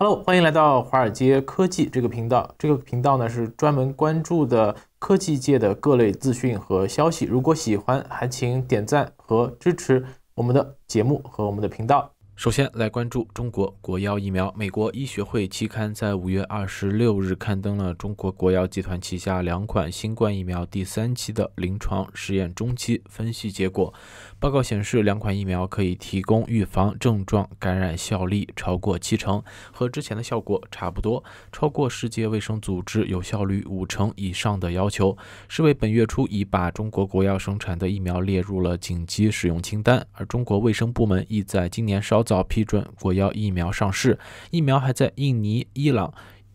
Hello，欢迎来到华尔街科技这个频道。这个频道呢是专门关注的科技界的各类资讯和消息。如果喜欢，还请点赞和支持我们的节目和我们的频道。首先来关注中国国药疫苗。美国医学会期刊在五月二十六日刊登了中国国药集团旗下两款新冠疫苗第三期的临床试验中期分析结果。报告显示，两款疫苗可以提供预防症状感染效力超过七成，和之前的效果差不多，超过世界卫生组织有效率五成以上的要求。世卫本月初已把中国国药生产的疫苗列入了紧急使用清单，而中国卫生部门亦在今年稍。早批准国药疫苗上市，疫苗还在印尼、伊朗、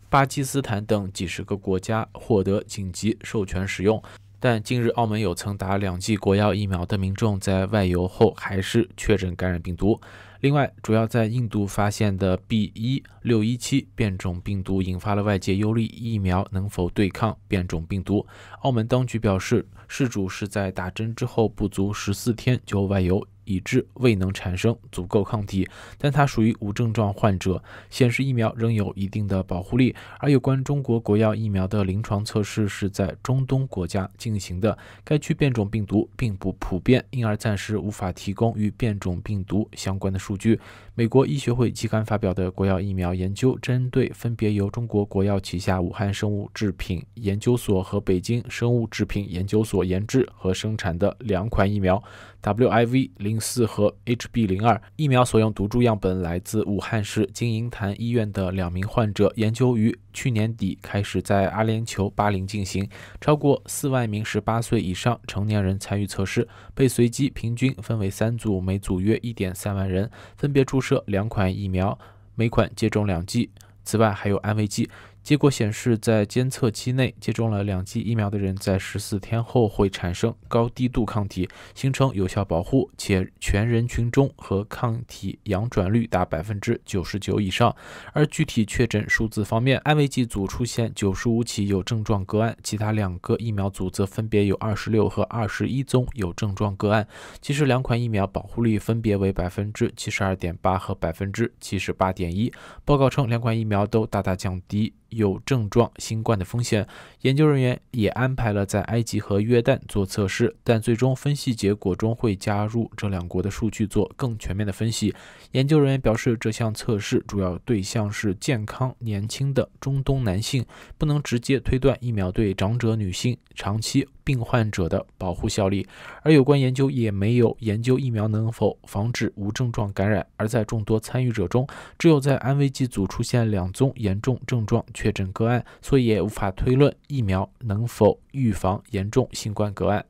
巴基斯坦等几十个国家获得紧急授权使用。但近日，澳门有曾打两剂国药疫苗的民众在外游后还是确诊感染病毒。另外，主要在印度发现的 B.1.617 变种病毒引发了外界忧虑，疫苗能否对抗变种病毒？澳门当局表示，事主是在打针之后不足十四天就外游。已知未能产生足够抗体，但它属于无症状患者，显示疫苗仍有一定的保护力。而有关中国国药疫苗的临床测试是在中东国家进行的，该区变种病毒并不普遍，因而暂时无法提供与变种病毒相关的数据。美国医学会期刊发表的国药疫苗研究，针对分别由中国国药旗下武汉生物制品研究所和北京生物制品研究所研制和生产的两款疫苗，WIV 零。四和 HB 零二疫苗所用毒株样本来自武汉市金银潭医院的两名患者。研究于去年底开始在阿联酋巴林进行，超过四万名十八岁以上成年人参与测试，被随机平均分为三组，每组约一点三万人，分别注射两款疫苗，每款接种两剂。此外，还有安慰剂。结果显示，在监测期内接种了两剂疫苗的人，在十四天后会产生高低度抗体，形成有效保护，且全人群中和抗体阳转率达百分之九十九以上。而具体确诊数字方面，安慰剂组出现九十五起有症状个案，其他两个疫苗组则分别有二十六和二十一宗有症状个案。其实两款疫苗保护率分别为百分之七十二点八和百分之七十八点一。报告称，两款疫苗都大大降低。有症状新冠的风险。研究人员也安排了在埃及和约旦做测试，但最终分析结果中会加入这两国的数据，做更全面的分析。研究人员表示，这项测试主要对象是健康、年轻的中东男性，不能直接推断疫苗对长者、女性、长期。病患者的保护效力，而有关研究也没有研究疫苗能否防止无症状感染，而在众多参与者中，只有在安慰剂组出现两宗严重症状确诊个案，所以也无法推论疫苗能否预防严重新冠个案。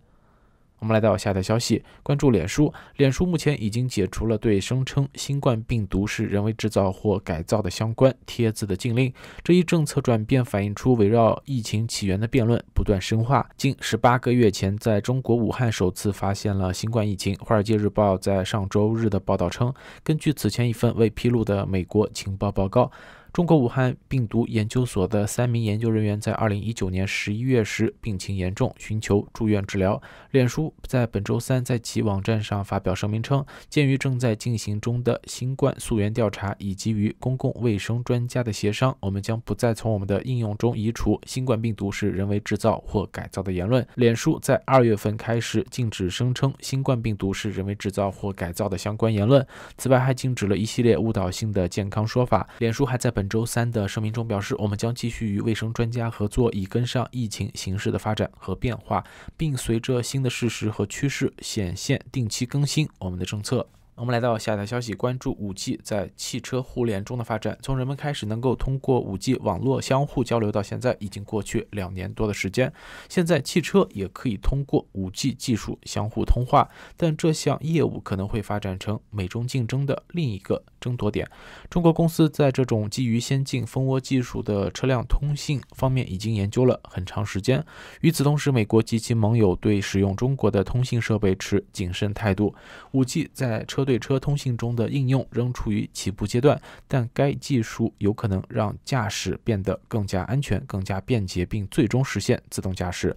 我们来到下条消息，关注脸书。脸书目前已经解除了对声称新冠病毒是人为制造或改造的相关帖子的禁令。这一政策转变反映出围绕疫情起源的辩论不断深化。近十八个月前，在中国武汉首次发现了新冠疫情。华尔街日报在上周日的报道称，根据此前一份未披露的美国情报报告。中国武汉病毒研究所的三名研究人员在2019年11月时病情严重，寻求住院治疗。脸书在本周三在其网站上发表声明称，鉴于正在进行中的新冠溯源调查以及与公共卫生专家的协商，我们将不再从我们的应用中移除新冠病毒是人为制造或改造的言论。脸书在二月份开始禁止声称新冠病毒是人为制造或改造的相关言论，此外还禁止了一系列误导性的健康说法。脸书还在本。周三的声明中表示，我们将继续与卫生专家合作，以跟上疫情形势的发展和变化，并随着新的事实和趋势显现，定期更新我们的政策。我们来到下一条消息，关注五 G 在汽车互联中的发展。从人们开始能够通过五 G 网络相互交流到现在，已经过去两年多的时间。现在汽车也可以通过五 G 技术相互通话，但这项业务可能会发展成美中竞争的另一个争夺点。中国公司在这种基于先进蜂窝技术的车辆通信方面已经研究了很长时间。与此同时，美国及其盟友对使用中国的通信设备持谨慎态度。五 G 在车对车通信中的应用仍处于起步阶段，但该技术有可能让驾驶变得更加安全、更加便捷，并最终实现自动驾驶。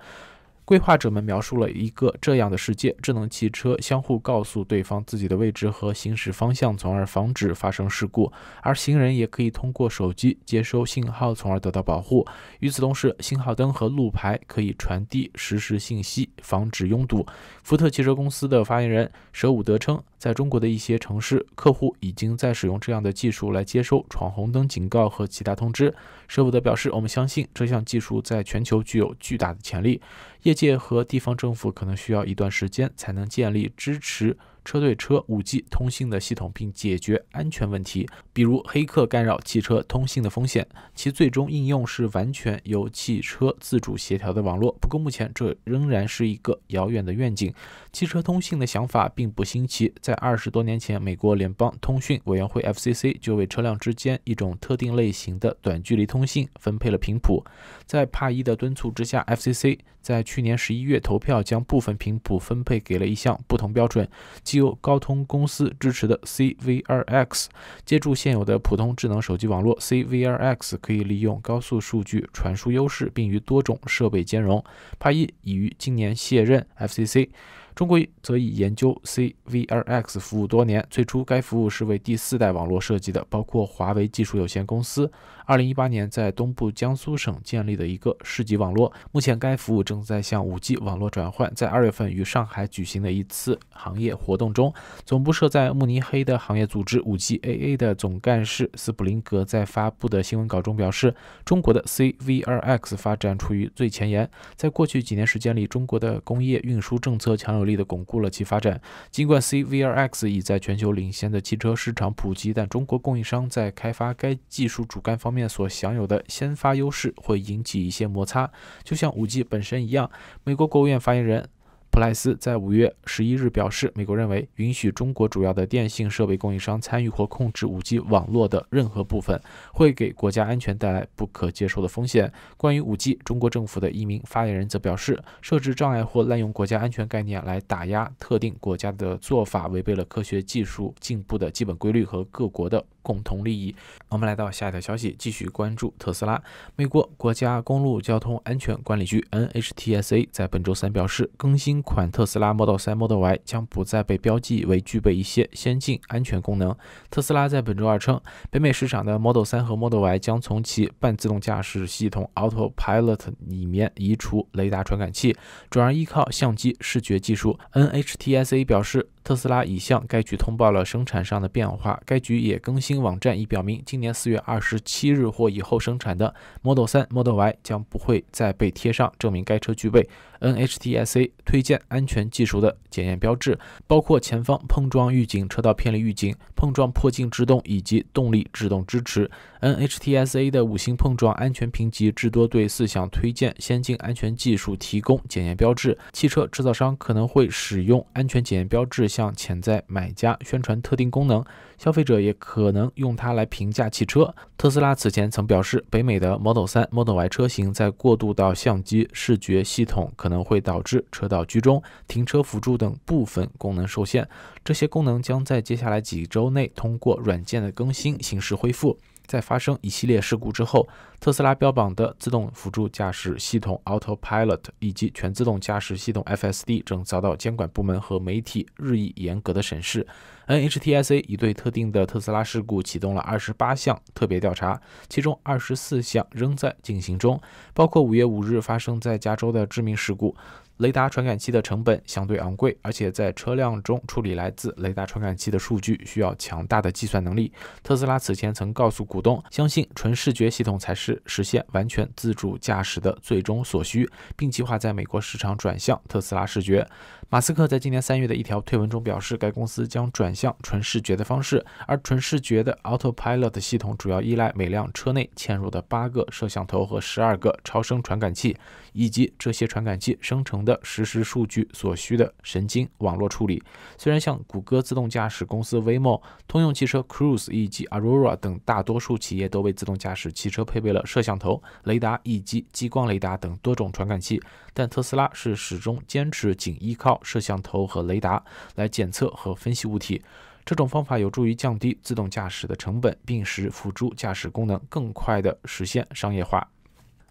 规划者们描述了一个这样的世界：智能汽车相互告诉对方自己的位置和行驶方向，从而防止发生事故；而行人也可以通过手机接收信号，从而得到保护。与此同时，信号灯和路牌可以传递实时信息，防止拥堵。福特汽车公司的发言人舍伍德称。在中国的一些城市，客户已经在使用这样的技术来接收闯红灯警告和其他通知。舍伍德表示：“我们相信这项技术在全球具有巨大的潜力。业界和地方政府可能需要一段时间才能建立支持。”车队车五 G 通信的系统，并解决安全问题，比如黑客干扰汽车通信的风险。其最终应用是完全由汽车自主协调的网络。不过，目前这仍然是一个遥远的愿景。汽车通信的想法并不新奇，在二十多年前，美国联邦通讯委员会 FCC 就为车辆之间一种特定类型的短距离通信分配了频谱。在帕伊的敦促之下，FCC 在去年十一月投票将部分频谱分配给了一项不同标准。由高通公司支持的 CV2X，借助现有的普通智能手机网络，CV2X 可以利用高速数据传输优势，并与多种设备兼容。帕伊已于今年卸任 FCC。中国则已研究 c v r x 服务多年。最初，该服务是为第四代网络设计的，包括华为技术有限公司2018年在东部江苏省建立的一个市级网络。目前，该服务正在向 5G 网络转换。在二月份与上海举行的一次行业活动中，总部设在慕尼黑的行业组织 5GAA 的总干事斯普林格在发布的新闻稿中表示：“中国的 c v r x 发展处于最前沿。在过去几年时间里，中国的工业运输政策强。”有力地巩固了其发展。尽管 c v r x 已在全球领先的汽车市场普及，但中国供应商在开发该技术主干方面所享有的先发优势会引起一些摩擦，就像 5G 本身一样。美国国务院发言人。普莱斯在五月十一日表示，美国认为允许中国主要的电信设备供应商参与或控制五 G 网络的任何部分，会给国家安全带来不可接受的风险。关于五 G，中国政府的一名发言人则表示，设置障碍或滥用国家安全概念来打压特定国家的做法，违背了科学技术进步的基本规律和各国的。共同利益。我们来到下一条消息，继续关注特斯拉。美国国家公路交通安全管理局 （NHTSA） 在本周三表示，更新款特斯拉 Model 3、Model Y 将不再被标记为具备一些先进安全功能。特斯拉在本周二称，北美市场的 Model 3和 Model Y 将从其半自动驾驶系统 Autopilot 里面移除雷达传感器，转而依靠相机视觉技术。NHTSA 表示。特斯拉已向该局通报了生产上的变化，该局也更新网站以表明，今年四月二十七日或以后生产的 Model 3、Model Y 将不会再被贴上证明该车具备。NHTSA 推荐安全技术的检验标志包括前方碰撞预警、车道偏离预警、碰撞迫近制动以及动力制动支持。NHTSA 的五星碰撞安全评级至多对四项推荐先进安全技术提供检验标志。汽车制造商可能会使用安全检验标志向潜在买家宣传特定功能，消费者也可能用它来评价汽车。特斯拉此前曾表示，北美的 Model 3、Model Y 车型在过渡到相机视觉系统可能。可能会导致车道居中、停车辅助等部分功能受限，这些功能将在接下来几周内通过软件的更新形式恢复。在发生一系列事故之后，特斯拉标榜的自动辅助驾驶系统 Autopilot 以及全自动驾驶系统 FSD 正遭到监管部门和媒体日益严格的审视。NHTSA 已对特定的特斯拉事故启动了二十八项特别调查，其中二十四项仍在进行中，包括五月五日发生在加州的致命事故。雷达传感器的成本相对昂贵，而且在车辆中处理来自雷达传感器的数据需要强大的计算能力。特斯拉此前曾告诉股东，相信纯视觉系统才是实现完全自主驾驶的最终所需，并计划在美国市场转向特斯拉视觉。马斯克在今年三月的一条推文中表示，该公司将转向纯视觉的方式。而纯视觉的 Autopilot 系统主要依赖每辆车内嵌入的八个摄像头和十二个超声传感器，以及这些传感器生成的实时数据所需的神经网络处理。虽然像谷歌自动驾驶公司 Waymo、通用汽车 Cruise 以及 Aurora 等大多数企业都为自动驾驶汽车配备了摄像头、雷达以及激光雷达等多种传感器，但特斯拉是始终坚持仅依靠。摄像头和雷达来检测和分析物体，这种方法有助于降低自动驾驶的成本，并使辅助驾驶功能更快地实现商业化。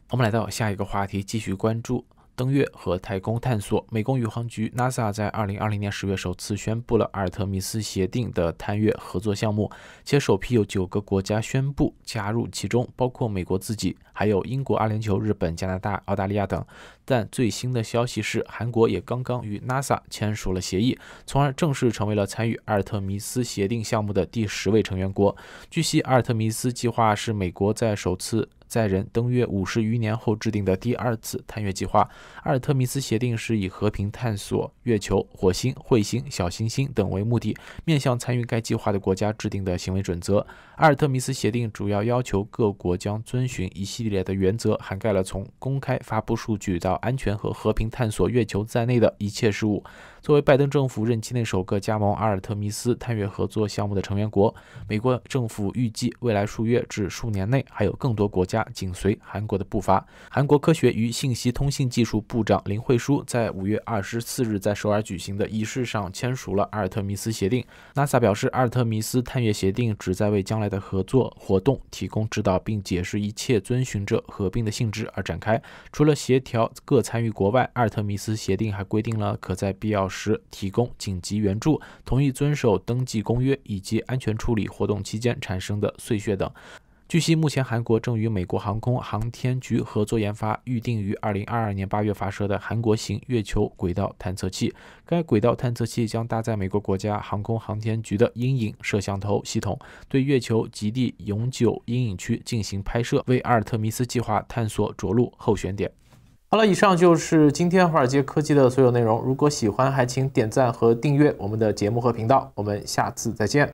我们来到下一个话题，继续关注登月和太空探索。美工宇航局 NASA 在2020年十月首次宣布了阿尔特密斯协定的探月合作项目，且首批有九个国家宣布加入其中，包括美国自己，还有英国、阿联酋、日本、加拿大、澳大利亚等。但最新的消息是，韩国也刚刚与 NASA 签署了协议，从而正式成为了参与阿尔特弥斯协定项目的第十位成员国。据悉，阿尔特弥斯计划是美国在首次载人登月五十余年后制定的第二次探月计划。阿尔特弥斯协定是以和平探索月球、火星、彗星、小行星等为目的，面向参与该计划的国家制定的行为准则。阿尔特弥斯协定主要要求各国将遵循一系列的原则，涵盖了从公开发布数据到安全和和平探索月球在内的一切事务。作为拜登政府任期内首个加盟阿尔特弥斯探月合作项目的成员国，美国政府预计未来数月至数年内还有更多国家紧随韩国的步伐。韩国科学与信息通信技术部长林慧书在五月二十四日在首尔举行的仪式上签署了阿尔特弥斯协定。NASA 表示，阿尔特弥斯探月协定旨在为将来的合作活动提供指导，并解释一切遵循着合并的性质而展开。除了协调。各参与国外，阿尔特弥斯协定还规定了可在必要时提供紧急援助，同意遵守登记公约以及安全处理活动期间产生的碎屑等。据悉，目前韩国正与美国航空航天局合作研发预定于二零二二年八月发射的韩国型月球轨道探测器。该轨道探测器将搭载美国国家航空航天局的阴影摄像头系统，对月球极地永久阴影区进行拍摄，为阿尔特弥斯计划探索着陆候选点。好了，以上就是今天华尔街科技的所有内容。如果喜欢，还请点赞和订阅我们的节目和频道。我们下次再见。